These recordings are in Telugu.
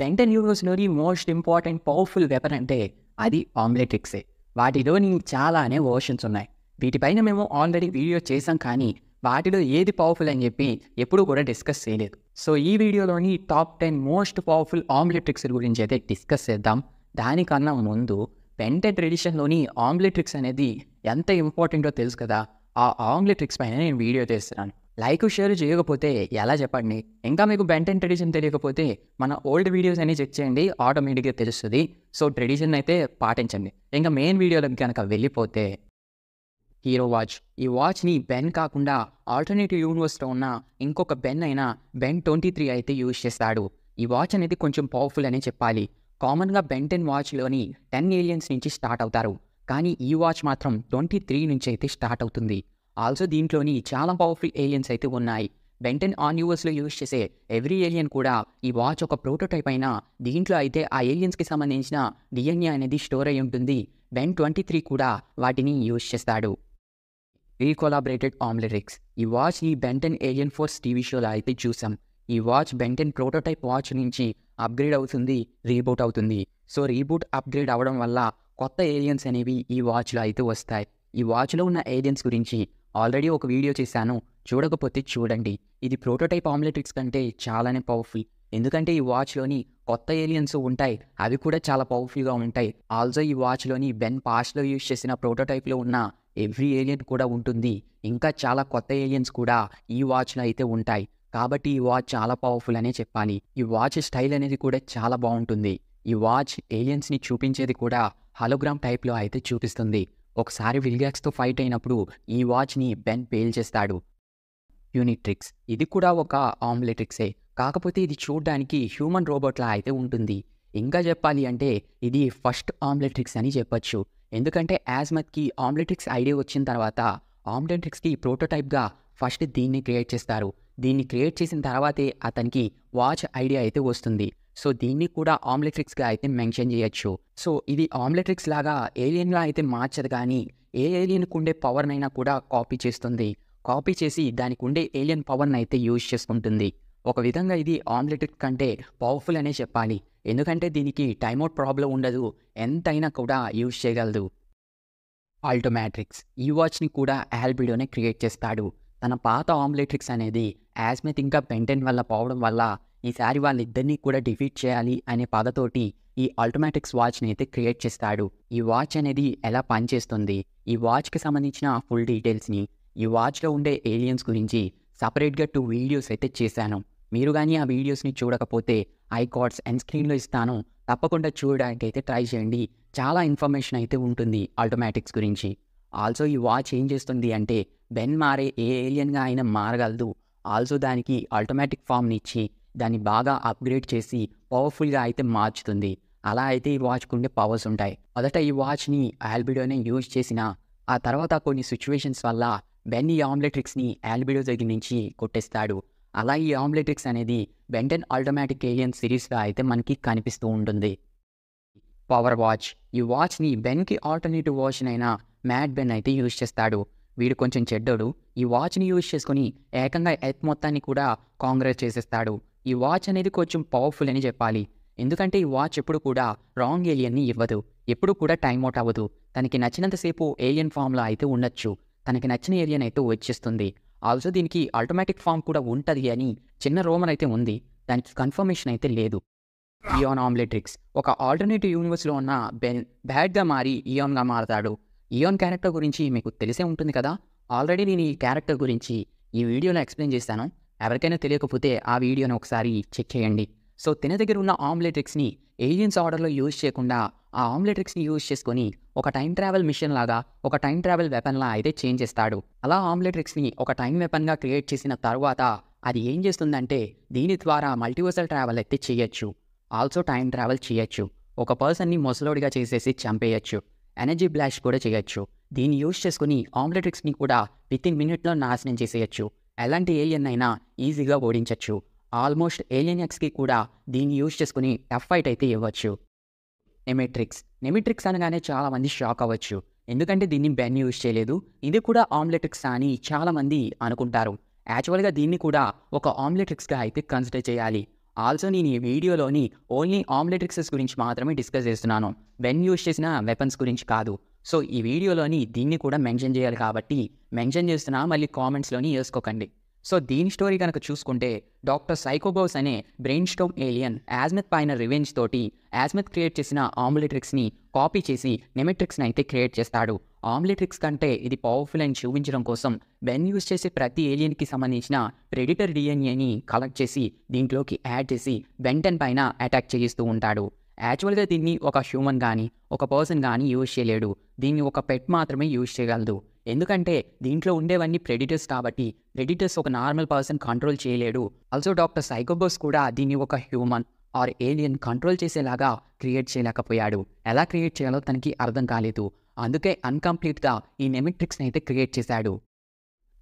బెంటన్ యూనివర్స్లోని మోస్ట్ ఇంపార్టెంట్ పవర్ఫుల్ వెపన్ అంటే అది ఆమ్లెట్రిక్సే వాటిలోని చాలానే ఓషన్స్ ఉన్నాయి వీటిపైన మేము ఆల్రెడీ వీడియో చేసాం కానీ వాటిలో ఏది పవర్ఫుల్ అని చెప్పి ఎప్పుడూ కూడా డిస్కస్ చేయలేదు సో ఈ వీడియోలోని top ten most powerful Omnitrix గురించి అయితే డిస్కస్ చేద్దాం దానికన్నా ముందు పెంట ట్రెడిషన్లోని ఆమ్లెట్రిక్స్ అనేది ఎంత ఇంపార్టెంటో తెలుసు కదా ఆ ఆమ్లెట్రిక్స్ పైన నేను వీడియో చేస్తున్నాను లైక్ షేర్ చేయకపోతే ఎలా చెప్పండి ఇంకా మీకు బెంటన్ ట్రెడిషన్ తెలియకపోతే మన ఓల్డ్ వీడియోస్ అన్ని చెక్ చేయండి ఆటోమేటిక్గా తెలుస్తుంది సో ట్రెడిషన్ అయితే పాటించండి ఇంకా మెయిన్ వీడియోలకు కనుక వెళ్ళిపోతే హీరో వాచ్ ఈ వాచ్ని బెన్ కాకుండా ఆల్టర్నేటివ్ యూనివర్స్లో ఉన్న ఇంకొక బెన్ అయిన బెన్ ట్వంటీ త్రీ అయితే యూజ్ చేస్తాడు ఈ వాచ్ అనేది కొంచెం పవర్ఫుల్ అనే చెప్పాలి కామన్గా బెన్ టెన్ వాచ్లోని టెన్ ఏలియన్స్ నుంచి స్టార్ట్ అవుతారు కానీ ఈ వాచ్ మాత్రం ట్వంటీ త్రీ నుంచి అయితే స్టార్ట్ అవుతుంది ఆల్సో దీంట్లోని చాలా పవర్ఫుల్ ఏలియన్స్ అయితే ఉన్నాయి బెంటన్ ఆన్ యూవర్స్లో యూజ్ చేసే ఎవ్రీ ఏలియన్ కూడా ఈ వాచ్ ఒక ప్రోటోటైప్ అయినా దీంట్లో అయితే ఆ ఏలియన్స్కి సంబంధించిన డిఎన్ఏ అనేది స్టోర్ అయి ఉంటుంది బెన్ ట్వంటీ త్రీ కూడా వాటిని యూజ్ చేస్తాడు కొలాబరేటెడ్ ఆమ్లెరిక్స్ ఈ వాచ్ ఈ బెంటన్ ఏలియన్ ఫోర్స్ టీవీ షోలో అయితే చూసాం ఈ వాచ్ బెంటన్ ప్రోటోటైప్ వాచ్ నుంచి అప్గ్రేడ్ అవుతుంది రీబూట్ అవుతుంది సో రీబూట్ అప్గ్రేడ్ అవ్వడం వల్ల కొత్త ఏలియన్స్ అనేవి ఈ వాచ్లో అయితే వస్తాయి ఈ వాచ్లో ఉన్న ఏలియన్స్ గురించి ఆల్రెడీ ఒక వీడియో చేశాను చూడకపోతే చూడండి ఇది ప్రోటోటైప్ ఆమ్లెట్రిక్స్ కంటే చాలానే పవర్ఫుల్ ఎందుకంటే ఈ వాచ్లోని కొత్త ఏలియన్స్ ఉంటాయి అవి కూడా చాలా పవర్ఫుల్గా ఉంటాయి ఆల్సో ఈ వాచ్లోని బెన్ పాస్ట్లో యూజ్ చేసిన ప్రోటోటైప్లో ఉన్న ఎవ్రీ ఏలియన్ కూడా ఉంటుంది ఇంకా చాలా కొత్త ఏలియన్స్ కూడా ఈ వాచ్లో అయితే ఉంటాయి కాబట్టి ఈ వాచ్ చాలా పవర్ఫుల్ అనే చెప్పాలి ఈ వాచ్ స్టైల్ అనేది కూడా చాలా బాగుంటుంది ఈ వాచ్ ఏలియన్స్ని చూపించేది కూడా హలోగ్రామ్ టైప్లో అయితే చూపిస్తుంది ఒకసారి విల్గాక్స్తో ఫైట్ అయినప్పుడు ఈ వాచ్ని బెన్ పేల్చేస్తాడు యూనిట్రిక్స్ ఇది కూడా ఒక ఆమ్లెట్రిక్సే కాకపోతే ఇది చూడ్డానికి హ్యూమన్ రోబోట్లా అయితే ఉంటుంది ఇంకా చెప్పాలి అంటే ఇది ఫస్ట్ ఆమ్లెట్రిక్స్ అని చెప్పొచ్చు ఎందుకంటే యాజ్మత్కి ఆమ్లెట్రిక్స్ ఐడియా వచ్చిన తర్వాత ఆమ్లెట్రిక్స్కి ప్రోటోటైప్గా ఫస్ట్ దీన్ని క్రియేట్ చేస్తారు దీన్ని క్రియేట్ చేసిన తర్వాతే అతనికి వాచ్ ఐడియా అయితే వస్తుంది సో దీన్ని కూడా ఆమ్లెట్రిక్స్గా అయితే మెన్షన్ చేయొచ్చు సో ఇది ఆమ్లెట్రిక్స్ లాగా ఏలియన్లా అయితే మార్చదు కానీ ఏ ఏలియన్కి ఉండే పవర్నైనా కూడా కాపీ చేస్తుంది కాపీ చేసి దానికి ఉండే ఏలియన్ పవర్ని అయితే యూజ్ చేసుకుంటుంది ఒక విధంగా ఇది ఆమ్లెట్రిక్ కంటే పవర్ఫుల్ అనే చెప్పాలి ఎందుకంటే దీనికి టైమౌట్ ప్రాబ్లం ఉండదు ఎంతైనా కూడా యూజ్ చేయగలదు ఆల్టోమాట్రిక్స్ ఈ వాచ్ని కూడా ఆల్బిడోనే క్రియేట్ చేస్తాడు తన పాత ఆమ్లెట్రిక్స్ అనేది యాజ్మెత్ ఇంకా పెంటెన్ వల్ల పోవడం వల్ల ఈసారి వాళ్ళిద్దరినీ కూడా డిఫీట్ చేయాలి అనే పదతోటి ఈ ఆటోమేటిక్స్ వాచ్ని అయితే క్రియేట్ చేస్తాడు ఈ వాచ్ అనేది ఎలా పనిచేస్తుంది ఈ వాచ్కి సంబంధించిన ఫుల్ డీటెయిల్స్ని ఈ వాచ్లో ఉండే ఏలియన్స్ గురించి సపరేట్గా టూ వీడియోస్ అయితే చేశాను మీరు కానీ ఆ వీడియోస్ని చూడకపోతే కార్డ్స్ అండ్ స్క్రీన్లో ఇస్తాను తప్పకుండా చూడడానికి అయితే ట్రై చేయండి చాలా ఇన్ఫర్మేషన్ అయితే ఉంటుంది ఆటోమేటిక్స్ గురించి ఆల్సో ఈ వాచ్ ఏం చేస్తుంది అంటే బెన్ మారే ఏ ఏలియన్గా అయినా మారగలదు ఆల్సో దానికి ఆటోమేటిక్ ఫామ్ని ఇచ్చి దాన్ని బాగా అప్గ్రేడ్ చేసి పవర్ఫుల్గా అయితే మార్చుతుంది అలా అయితే ఈ వాచ్ ఉండే పవర్స్ ఉంటాయి మొదట ఈ వాచ్ని ఆల్బిడోనే యూజ్ చేసిన ఆ తర్వాత కొన్ని సిచ్యువేషన్స్ వల్ల బెన్నీ ఆమ్లెట్రిక్స్ని ఆల్బిడో దగ్గర నుంచి కొట్టేస్తాడు అలా ఈ ఆమ్లెట్రిక్స్ అనేది బెంటన్ ఆల్టోమేటిక్ ఏలియన్ సిరీస్గా అయితే మనకి కనిపిస్తూ ఉంటుంది పవర్ వాచ్ ఈ వాచ్ని బెన్కి ఆల్టర్నేటివ్ వాచ్ అయినా మ్యాట్ బెన్ అయితే యూజ్ చేస్తాడు వీడు కొంచెం చెడ్డోడు ఈ వాచ్ని యూజ్ చేసుకుని ఏకంగా ఎత్ మొత్తాన్ని కూడా కాంగ్రెస్ చేసేస్తాడు ఈ వాచ్ అనేది కొంచెం పవర్ఫుల్ అని చెప్పాలి ఎందుకంటే ఈ వాచ్ ఎప్పుడు కూడా రాంగ్ ఏలియన్ని ఇవ్వదు ఎప్పుడు కూడా టైం అవుట్ అవ్వదు తనకి నచ్చినంతసేపు ఏలియన్ ఫామ్లో అయితే ఉండొచ్చు తనకి నచ్చిన ఏలియన్ అయితే వచ్చేస్తుంది ఆల్సో దీనికి ఆటోమేటిక్ ఫామ్ కూడా ఉంటుంది అని చిన్న రోమన్ అయితే ఉంది దానికి కన్ఫర్మేషన్ అయితే లేదు ఇయోన్ ఆమ్లెట్రిక్స్ ఒక ఆల్టర్నేటివ్ యూనివర్స్లో ఉన్న బెన్ బ్యాడ్గా మారి ఇయోన్గా మారతాడు ఇయోన్ క్యారెక్టర్ గురించి మీకు తెలిసే ఉంటుంది కదా ఆల్రెడీ నేను ఈ క్యారెక్టర్ గురించి ఈ వీడియోలో ఎక్స్ప్లెయిన్ చేశాను ఎవరికైనా తెలియకపోతే ఆ వీడియోని ఒకసారి చెక్ చేయండి సో తిన దగ్గర ఉన్న ఆమ్లెట్రిక్స్ని ఏలియన్స్ ఆర్డర్లో యూజ్ చేయకుండా ఆ ఆమ్లెట్రిక్స్ని యూజ్ చేసుకొని ఒక టైం ట్రావెల్ మిషన్ లాగా ఒక టైం ట్రావెల్ వెపన్లా అయితే చేంజ్ చేస్తాడు అలా ఆమ్లెట్రిక్స్ని ఒక టైం వెపన్గా క్రియేట్ చేసిన తర్వాత అది ఏం చేస్తుందంటే దీని ద్వారా మల్టీవర్సల్ ట్రావెల్ అయితే చేయొచ్చు ఆల్సో టైం ట్రావెల్ చేయొచ్చు ఒక పర్సన్ని మొసలోడిగా చేసేసి చంపేయచ్చు ఎనర్జీ బ్లాష్ కూడా చేయొచ్చు దీన్ని యూజ్ చేసుకుని ఆమ్లెట్రిక్స్ని కూడా విత్ ఇన్ మినిట్లో నాశనం చేసేయచ్చు ఎలాంటి ఏలియన్ అయినా ఈజీగా ఓడించవచ్చు ఆల్మోస్ట్ ఏలియన్ ఎక్స్కి కూడా దీన్ని యూజ్ చేసుకుని టఫ్ ఫైట్ అయితే ఇవ్వచ్చు నెమెట్రిక్స్ నెమెట్రిక్స్ అనగానే చాలామంది షాక్ అవ్వచ్చు ఎందుకంటే దీన్ని బెన్ యూజ్ చేయలేదు ఇది కూడా ఆమ్లెట్రిక్స్ అని చాలామంది అనుకుంటారు యాక్చువల్గా దీన్ని కూడా ఒక ఆమ్లెట్రిక్స్గా అయితే కన్సిడర్ చేయాలి ఆల్సో నేను ఈ వీడియోలోని ఓన్లీ ఆమ్లెట్రిక్సెస్ గురించి మాత్రమే డిస్కస్ చేస్తున్నాను బెన్ యూజ్ చేసిన వెపన్స్ గురించి కాదు సో ఈ వీడియోలోని దీన్ని కూడా మెన్షన్ చేయాలి కాబట్టి మెన్షన్ చేస్తున్నా మళ్ళీ కామెంట్స్లోని వేసుకోకండి సో దీని స్టోరీ కనుక చూసుకుంటే డాక్టర్ సైకోబోస్ అనే బ్రెయిన్ స్టోమ్ ఏలియన్ యాజ్మిత్ పైన రివెంజ్ తోటి యాజ్మిత్ క్రియేట్ చేసిన ఆమ్లెట్రిక్స్ని కాపీ చేసి నెమెట్రిక్స్ని అయితే క్రియేట్ చేస్తాడు ఆమ్లెట్రిక్స్ కంటే ఇది పవర్ఫుల్ అని చూపించడం కోసం బెన్ యూజ్ చేసే ప్రతి ఏలియన్కి సంబంధించిన ప్రెడిటర్ డిఎన్ఏని కలెక్ట్ చేసి దీంట్లోకి యాడ్ చేసి బెంటన్ పైన అటాక్ చేయిస్తూ ఉంటాడు యాక్చువల్గా దీన్ని ఒక హ్యూమన్ కానీ ఒక పర్సన్ కానీ యూజ్ చేయలేడు దీన్ని ఒక పెట్ మాత్రమే యూజ్ చేయగలదు ఎందుకంటే దీంట్లో ఉండేవన్నీ ప్రెడిటర్స్ కాబట్టి ప్రెడిటర్స్ ఒక నార్మల్ పర్సన్ కంట్రోల్ చేయలేడు ఆల్సో డాక్టర్ సైకోబోస్ కూడా దీన్ని ఒక హ్యూమన్ ఆర్ ఏలియన్ కంట్రోల్ చేసేలాగా క్రియేట్ చేయలేకపోయాడు ఎలా క్రియేట్ చేయాలో తనకి అర్థం కాలేదు అందుకే అన్కంప్లీట్గా ఈ నెమిట్రిక్స్ని అయితే క్రియేట్ చేశాడు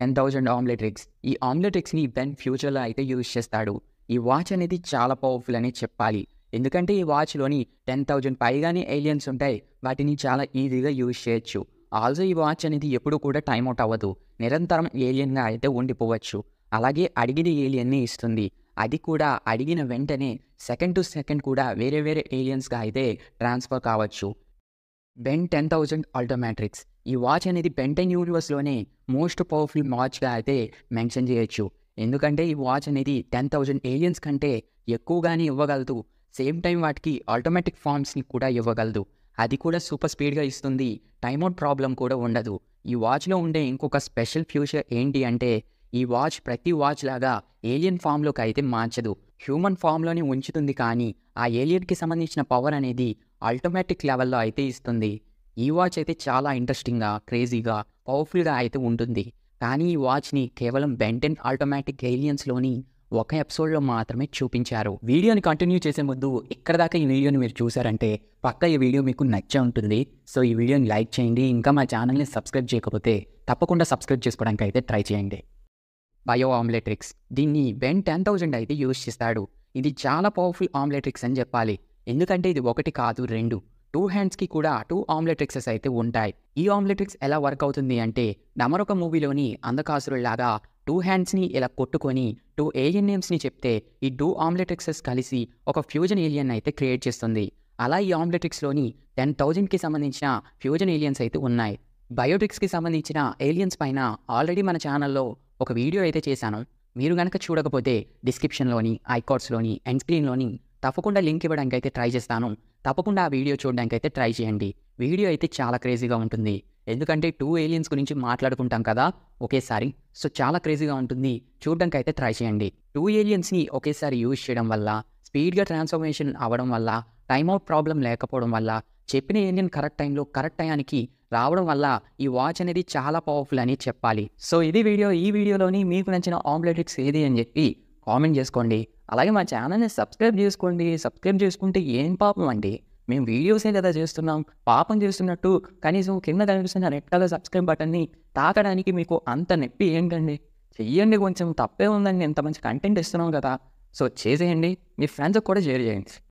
టెన్ థౌజండ్ ఆమ్లెట్రిక్స్ ఈ ఆమ్లెట్రిక్స్ని బెన్ ఫ్యూచర్లో అయితే యూజ్ చేస్తాడు ఈ వాచ్ అనేది చాలా పవర్ఫుల్ అని చెప్పాలి ఎందుకంటే ఈ వాచ్లోని టెన్ థౌజండ్ పైగానే ఏలియన్స్ ఉంటాయి వాటిని చాలా ఈజీగా యూజ్ చేయొచ్చు ఆల్సో ఈ వాచ్ అనేది ఎప్పుడు కూడా టైం అవుట్ అవ్వదు నిరంతరం ఏలియన్గా అయితే ఉండిపోవచ్చు అలాగే అడిగిన ఏలియన్ని ఇస్తుంది అది కూడా అడిగిన వెంటనే సెకండ్ టు సెకండ్ కూడా వేరే వేరే ఏలియన్స్గా అయితే ట్రాన్స్ఫర్ కావచ్చు బెన్ టెన్ థౌజండ్ ఆల్టోమాట్రిక్స్ ఈ వాచ్ అనేది బెంటెన్ యూనివర్స్లోనే మోస్ట్ పవర్ఫుల్ వాచ్గా అయితే మెన్షన్ చేయొచ్చు ఎందుకంటే ఈ వాచ్ అనేది టెన్ థౌజండ్ ఏలియన్స్ కంటే ఎక్కువగానే ఇవ్వగలదు సేమ్ టైం వాటికి ఆటోమేటిక్ ఫామ్స్ని కూడా ఇవ్వగలదు అది కూడా సూపర్ స్పీడ్గా ఇస్తుంది టైమౌట్ ప్రాబ్లం కూడా ఉండదు ఈ వాచ్లో ఉండే ఇంకొక స్పెషల్ ఫ్యూచర్ ఏంటి అంటే ఈ వాచ్ ప్రతి వాచ్ లాగా ఏలియన్ ఫామ్లోకి అయితే మార్చదు హ్యూమన్ ఫామ్లోనే ఉంచుతుంది కానీ ఆ ఏలియన్కి సంబంధించిన పవర్ అనేది ఆటోమేటిక్ లెవెల్లో అయితే ఇస్తుంది ఈ వాచ్ అయితే చాలా ఇంట్రెస్టింగ్గా క్రేజీగా పవర్ఫుల్గా అయితే ఉంటుంది కానీ ఈ వాచ్ని కేవలం బెంటెన్ ఆటోమేటిక్ ఏలియన్స్లోని ఒక ఎపిసోడ్లో మాత్రమే చూపించారు వీడియోని కంటిన్యూ చేసే ముందు ఇక్కడ దాకా ఈ వీడియోని మీరు చూసారంటే పక్క ఈ వీడియో మీకు నచ్చే ఉంటుంది సో ఈ వీడియోని లైక్ చేయండి ఇంకా మా ఛానల్ని సబ్స్క్రైబ్ చేయకపోతే తప్పకుండా సబ్స్క్రైబ్ చేసుకోవడానికి అయితే ట్రై చేయండి బయో ఆమ్లెట్రిక్స్ దీన్ని బెన్ టెన్ థౌజండ్ అయితే యూజ్ చేస్తాడు ఇది చాలా పవర్ఫుల్ ఆమ్లెట్రిక్స్ అని చెప్పాలి ఎందుకంటే ఇది ఒకటి కాదు రెండు టూ హ్యాండ్స్కి కూడా టూ ఆమ్లెట్రిక్సెస్ అయితే ఉంటాయి ఈ ఆమ్లెట్రిక్స్ ఎలా వర్క్ అవుతుంది అంటే నమరొక మూవీలోని లాగా టూ హ్యాండ్స్ని ఇలా కొట్టుకొని టూ ఏలియన్ నేమ్స్ని చెప్తే ఈ టూ ఆమ్లెట్రిక్సెస్ కలిసి ఒక ఫ్యూజన్ ఏలియన్ అయితే క్రియేట్ చేస్తుంది అలా ఈ ఆమ్లెట్రిక్స్లోని టెన్ థౌజండ్కి సంబంధించిన ఫ్యూజన్ ఏలియన్స్ అయితే ఉన్నాయి బయోటిక్స్కి సంబంధించిన ఏలియన్స్ పైన ఆల్రెడీ మన ఛానల్లో ఒక వీడియో అయితే చేశాను మీరు కనుక చూడకపోతే డిస్క్రిప్షన్లోని ఐకార్డ్స్లోని ఎండ్ స్క్రీన్లోని తప్పకుండా లింక్ ఇవ్వడానికి అయితే ట్రై చేస్తాను తప్పకుండా ఆ వీడియో చూడడానికి అయితే ట్రై చేయండి వీడియో అయితే చాలా క్రేజీగా ఉంటుంది ఎందుకంటే టూ ఏలియన్స్ గురించి మాట్లాడుకుంటాం కదా ఒకేసారి సో చాలా క్రేజీగా ఉంటుంది చూడడానికి అయితే ట్రై చేయండి టూ ఏలియన్స్ని ఒకేసారి యూజ్ చేయడం వల్ల స్పీడ్గా ట్రాన్స్ఫర్మేషన్ అవ్వడం వల్ల టైమ్అవుట్ ప్రాబ్లం లేకపోవడం వల్ల చెప్పిన ఏలియన్ కరెక్ట్ టైంలో కరెక్ట్ టయానికి రావడం వల్ల ఈ వాచ్ అనేది చాలా పవర్ఫుల్ అని చెప్పాలి సో ఇది వీడియో ఈ వీడియోలోని మీకు నచ్చిన ఆమ్లెటిక్స్ ఏది అని చెప్పి కామెంట్ చేసుకోండి అలాగే మా ఛానల్ని సబ్స్క్రైబ్ చేసుకోండి సబ్స్క్రైబ్ చేసుకుంటే ఏం పాపం అండి మేము వీడియోసే కదా చేస్తున్నాం పాపం చేస్తున్నట్టు కనీసం కింద కనిపిస్తున్న రెడ్ కలర్ సబ్స్క్రైబ్ బటన్ని తాకడానికి మీకు అంత నొప్పి ఏంటండి చెయ్యండి కొంచెం తప్పే ఉందండి ఎంత మంచి కంటెంట్ ఇస్తున్నాం కదా సో చేసేయండి మీ ఫ్రెండ్స్కి కూడా షేర్ చేయండి